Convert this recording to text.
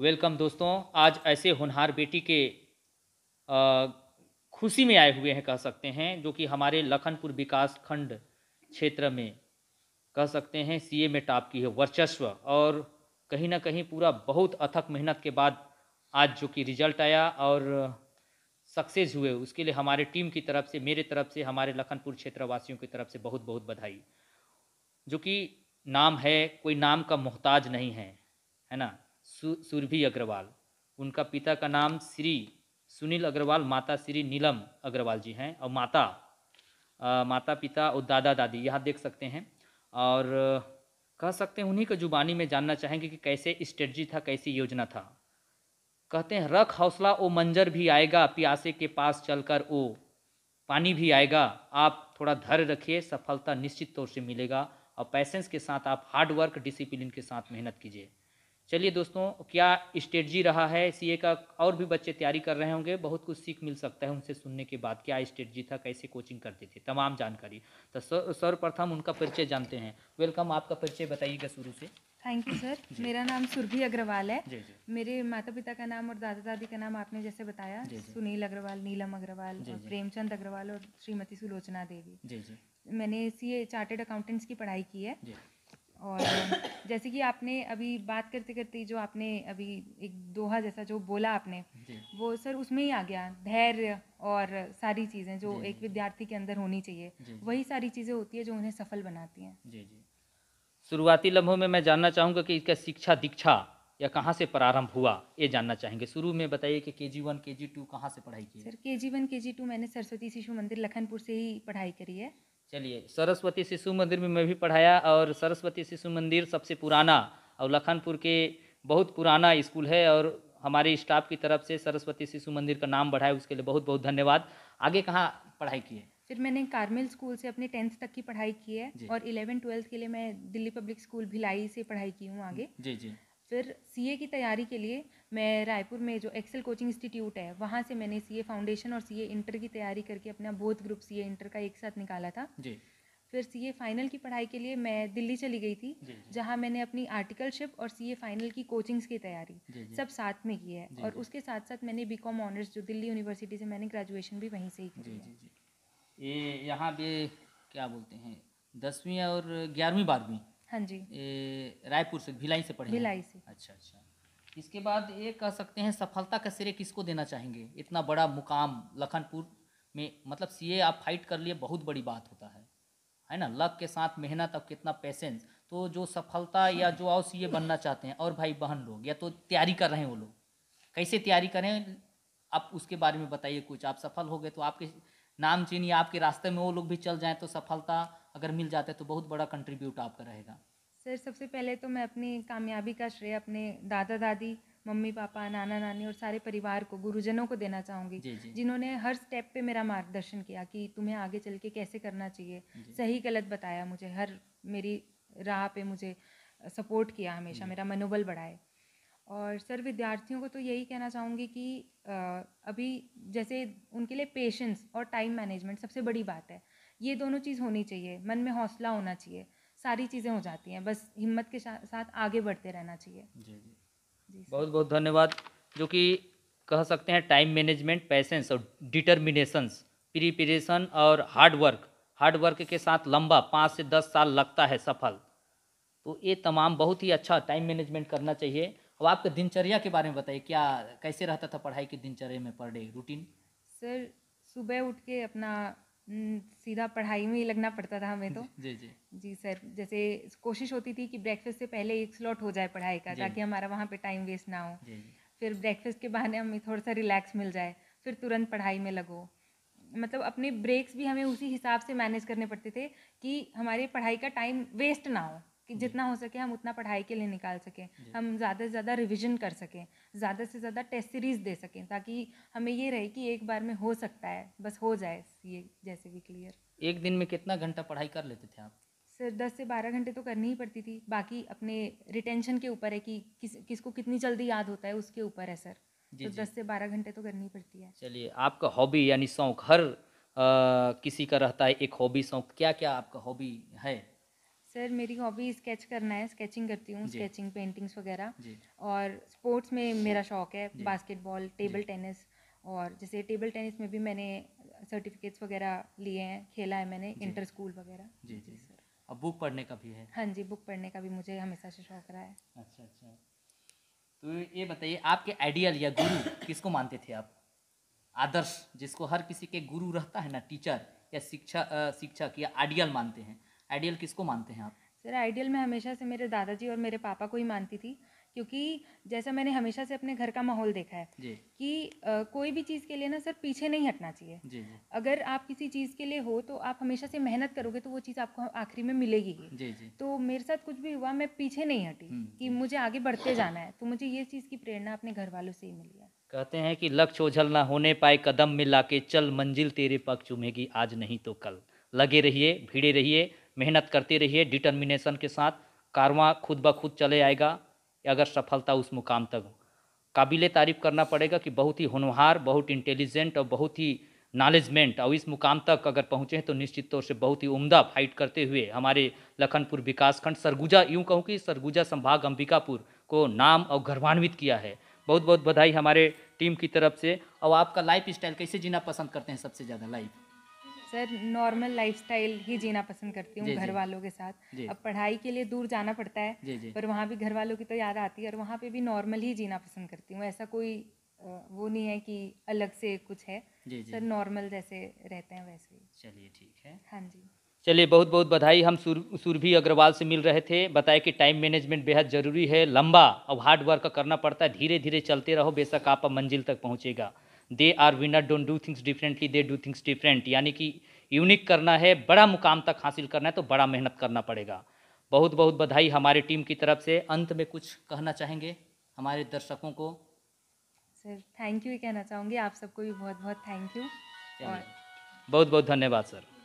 Welcome दोस्तों आज ऐसे होनहार बेटी के खुशी में आए हुए हैं कह सकते हैं जो कि हमारे लखनपुर विकास खंड क्षेत्र में कह सकते हैं सीए में टॉप की है वर्चस्व और कहीं ना कहीं पूरा बहुत अथक मेहनत के बाद आज जो कि रिजल्ट आया और सक्सेस हुए उसके लिए हमारे टीम की तरफ से मेरे तरफ से हमारे लखनपुर क्षेत्रवासियों की तरफ से बहुत बहुत बधाई जो कि नाम है कोई नाम का मोहताज नहीं है है ना सुरभि अग्रवाल उनका पिता का नाम श्री सुनील अग्रवाल माता श्री नीलम अग्रवाल जी हैं और माता आ, माता पिता और दादा दादी यहाँ देख सकते हैं और कह सकते हैं उन्हीं का जुबानी में जानना चाहेंगे कि कैसे स्ट्रेटजी था कैसी योजना था कहते हैं रख हौसला ओ मंजर भी आएगा प्यासे के पास चलकर ओ पानी भी आएगा आप थोड़ा धैर्य रखिए सफलता निश्चित तौर से मिलेगा और पैसेंस के साथ आप हार्ड वर्क डिसिप्लिन के साथ मेहनत कीजिए चलिए दोस्तों क्या स्ट्रेटजी रहा है सीए का और भी बच्चे तैयारी कर रहे होंगे बहुत कुछ सीख मिल सकता है उनसे सुनने के बाद क्या स्ट्रेटजी था कैसे कोचिंग करते थे तमाम जानकारी तो सर्वप्रथम उनका परिचय जानते हैं वेलकम आपका परिचय बताइएगा शुरू से थैंक यू सर मेरा नाम सुरभि अग्रवाल है जी जी। मेरे माता पिता का नाम और दादा दादी का नाम आपने जैसे बताया जी जी। सुनील अग्रवाल नीलम अग्रवाल प्रेमचंद अग्रवाल और श्रीमती सुलोचना देवी जी जी। मैंने सी ए चार्टेड अकाउंटेंट्स की पढ़ाई की है और जैसे कि आपने अभी बात करते करते जो आपने अभी एक दोहा जैसा जो बोला आपने वो सर उसमें ही आ गया धैर्य और सारी चीज़ें जो एक विद्यार्थी के अंदर होनी चाहिए वही सारी चीज़ें होती है जो उन्हें सफल बनाती हैं जी जी शुरुआती लम्हों में मैं जानना चाहूँगा कि इसका शिक्षा दीक्षा या कहाँ से प्रारंभ हुआ ये जानना चाहेंगे शुरू में बताइए कि के जी वन के जी टू कहाँ से पढ़ाई की सर के जी वन के जी टू मैंने सरस्वती शिशु मंदिर लखनपुर से ही पढ़ाई करी है चलिए सरस्वती शिशु मंदिर में मैं भी पढ़ाया और सरस्वती शिशु मंदिर सबसे पुराना और लखनपुर के बहुत पुराना स्कूल है और हमारे स्टाफ की तरफ से सरस्वती शिशु मंदिर का नाम बढ़ाए उसके लिए बहुत बहुत धन्यवाद आगे कहाँ पढ़ाई की है फिर मैंने कार्मेल स्कूल से अपने टेंथ तक की पढ़ाई की है और इलेवन ट्वेल्थ के लिए मैं दिल्ली पब्लिक स्कूल भिलाई से पढ़ाई की हूँ आगे जी जी फिर सीए की तैयारी के लिए मैं रायपुर में जो एक्सेल कोचिंग इंस्टीट्यूट है वहाँ से मैंने सीए फाउंडेशन और सीए इंटर की तैयारी करके अपना बोध ग्रुप सीए इंटर का एक साथ निकाला था जी फिर सीए फाइनल की पढ़ाई के लिए मैं दिल्ली चली गई थी जहाँ मैंने अपनी आर्टिकलशिप और सीए फाइनल की कोचिंग्स की तैयारी सब साथ में की है और उसके साथ साथ मैंने बी कॉम ऑनर्स जो दिल्ली यूनिवर्सिटी से मैंने ग्रेजुएशन भी वहीं से ही की ये यहाँ पे क्या बोलते हैं दसवीं और ग्यारहवीं बारहवीं हाँ जी रायपुर से भिलाई से पढ़े भिलाई से अच्छा अच्छा इसके बाद ये कह सकते हैं सफलता का श्रेय किसको देना चाहेंगे इतना बड़ा मुकाम लखनपुर में मतलब सीए आप फाइट कर लिए बहुत बड़ी बात होता है है ना लक के साथ मेहनत और कितना पेशेंस तो जो सफलता या जो और सीए बनना चाहते हैं और भाई बहन लोग या तो तैयारी कर रहे हैं वो लोग कैसे तैयारी करें आप उसके बारे में बताइए कुछ आप सफल हो गए तो आपके नाम चीनी आपके रास्ते में वो लोग भी चल जाए तो सफलता अगर मिल जाते है तो बहुत बड़ा कंट्रीब्यूट आपका रहेगा सर सबसे पहले तो मैं अपनी कामयाबी का श्रेय अपने दादा दादी मम्मी पापा नाना नानी और सारे परिवार को गुरुजनों को देना चाहूँगी जिन्होंने हर स्टेप पे मेरा मार्गदर्शन किया कि तुम्हें आगे चल के कैसे करना चाहिए सही गलत बताया मुझे हर मेरी राह पे मुझे सपोर्ट किया हमेशा मेरा मनोबल बढ़ाए और सर विद्यार्थियों को तो यही कहना चाहूँगी कि अभी जैसे उनके लिए पेशेंस और टाइम मैनेजमेंट सबसे बड़ी बात है ये दोनों चीज़ होनी चाहिए मन में हौसला होना चाहिए सारी चीज़ें हो जाती हैं बस हिम्मत के साथ आगे बढ़ते रहना चाहिए जी जी, बहुत बहुत धन्यवाद जो कि कह सकते हैं टाइम मैनेजमेंट पैसेंस और डिटर्मिनेशंस प्रिपरेशन और हार्ड वर्क हार्ड वर्क के साथ लंबा पाँच से दस साल लगता है सफल तो ये तमाम बहुत ही अच्छा टाइम मैनेजमेंट करना चाहिए अब आपके दिनचर्या के बारे में बताइए क्या कैसे रहता था पढ़ाई की दिनचर्या में पर डे रूटीन सर सुबह उठ के अपना सीधा पढ़ाई में ही लगना पड़ता था हमें तो जी जी जी सर जैसे कोशिश होती थी कि ब्रेकफास्ट से पहले एक स्लॉट हो जाए पढ़ाई का ताकि हमारा वहाँ पे टाइम वेस्ट ना हो जी जी। फिर ब्रेकफास्ट के बहाने हमें थोड़ा सा रिलैक्स मिल जाए फिर तुरंत पढ़ाई में लगो मतलब अपने ब्रेक्स भी हमें उसी हिसाब से मैनेज करने पड़ते थे कि हमारे पढ़ाई का टाइम वेस्ट ना हो कि जितना हो सके हम उतना पढ़ाई के लिए निकाल सकें हम ज़्यादा से ज़्यादा रिविजन कर सकें ज़्यादा से ज़्यादा टेस्ट सीरीज़ दे सकें ताकि हमें ये रहे कि एक बार में हो सकता है बस हो जाए ये जैसे भी क्लियर एक दिन में कितना घंटा पढ़ाई कर लेते थे आप सर दस से बारह घंटे तो करनी ही पड़ती थी बाकी अपने रिटेंशन के ऊपर है कि किस किसको कितनी जल्दी याद होता है उसके ऊपर है सर जी, तो जी. दस से बारह घंटे तो करनी पड़ती है चलिए आपका हॉबी यानी शौक हर आ, किसी का रहता है एक हॉबी शौक क्या क्या आपका हॉबी है सर मेरी हॉबी स्केच करना है स्केचिंग करती हूँ स्केचिंग पेंटिंग्स वगैरह और स्पोर्ट्स में मेरा शौक है बास्केटबॉल टेबल टेनिस और जैसे टेबल टेनिस में भी मैंने सर्टिफिकेट्स वगैरह लिए हैं खेला है मैंने इंटर स्कूल वगैरह जी जी सर और बुक पढ़ने का भी है हाँ जी बुक पढ़ने का भी मुझे हमेशा से शौक रहा है अच्छा अच्छा तो ये बताइए आपके आइडियल या गुरु किसको मानते थे आप आदर्श जिसको हर किसी के गुरु रहता है ना टीचर या शिक्षा शिक्षक या आइडियल मानते हैं आइडियल किसको मानते हैं आप सर आइडियल मैं हमेशा से मेरे दादाजी और मेरे पापा को ही मानती थी क्योंकि जैसा मैंने हमेशा से अपने घर का माहौल देखा है कि आ, कोई भी चीज़ के लिए ना सर पीछे नहीं हटना चाहिए जी, जी। अगर आप किसी चीज़ के लिए हो तो आप हमेशा से मेहनत करोगे तो वो चीज़ आपको आखिरी में मिलेगी जी, जी। तो मेरे साथ कुछ भी हुआ मैं पीछे नहीं हटी हम्म, कि हम्म। मुझे आगे बढ़ते जाना है तो मुझे ये चीज़ की प्रेरणा अपने घर वालों से ही मिली है कहते हैं कि लक्ष्य ओझल ना होने पाए कदम मिला के चल मंजिल तेरे पग चुमेगी आज नहीं तो कल लगे रहिए भिड़े रहिए मेहनत करते रहिए डिटर्मिनेशन के साथ कारवा खुद ब खुद चले आएगा अगर सफलता उस मुकाम तक काबिल तारीफ करना पड़ेगा कि बहुत ही होनहार बहुत इंटेलिजेंट और बहुत ही नॉलेजमेंट और इस मुकाम तक अगर पहुँचे तो निश्चित तौर से बहुत ही उम्दा फाइट करते हुए हमारे लखनपुर विकासखंड सरगुजा यूँ कहूँ कि सरगुजा संभाग अंबिकापुर को नाम और गौरवान्वित किया है बहुत बहुत बधाई हमारे टीम की तरफ से और आपका लाइफ स्टाइल कैसे जीना पसंद करते हैं सबसे ज़्यादा लाइफ सर नॉर्मल लाइफस्टाइल ही जीना पसंद करती हूँ घर वालों के साथ अब पढ़ाई के लिए दूर जाना पड़ता है जे, जे. पर वहाँ भी घर वालों की तो याद आती है और वहाँ पे भी नॉर्मल ही जीना पसंद करती हूँ ऐसा कोई वो नहीं है कि अलग से कुछ है जे. सर नॉर्मल जैसे रहते हैं वैसे ही चलिए ठीक है हाँ जी चलिए बहुत बहुत बधाई हम सुर सुरभि अग्रवाल से मिल रहे थे बताया कि टाइम मैनेजमेंट बेहद ज़रूरी है लंबा और हार्ड वर्क करना पड़ता है धीरे धीरे चलते रहो बेशक आप मंजिल तक पहुँचेगा they are winner don't do things differently they do things different यानी कि यूनिक करना है बड़ा मुकाम तक हासिल करना है तो बड़ा मेहनत करना पड़ेगा बहुत बहुत बधाई हमारे टीम की तरफ से अंत में कुछ कहना चाहेंगे हमारे दर्शकों को सर थैंक यू कहना चाहूँगी आप सबको भी बहुत बहुत थैंक यू और बहुत बहुत धन्यवाद सर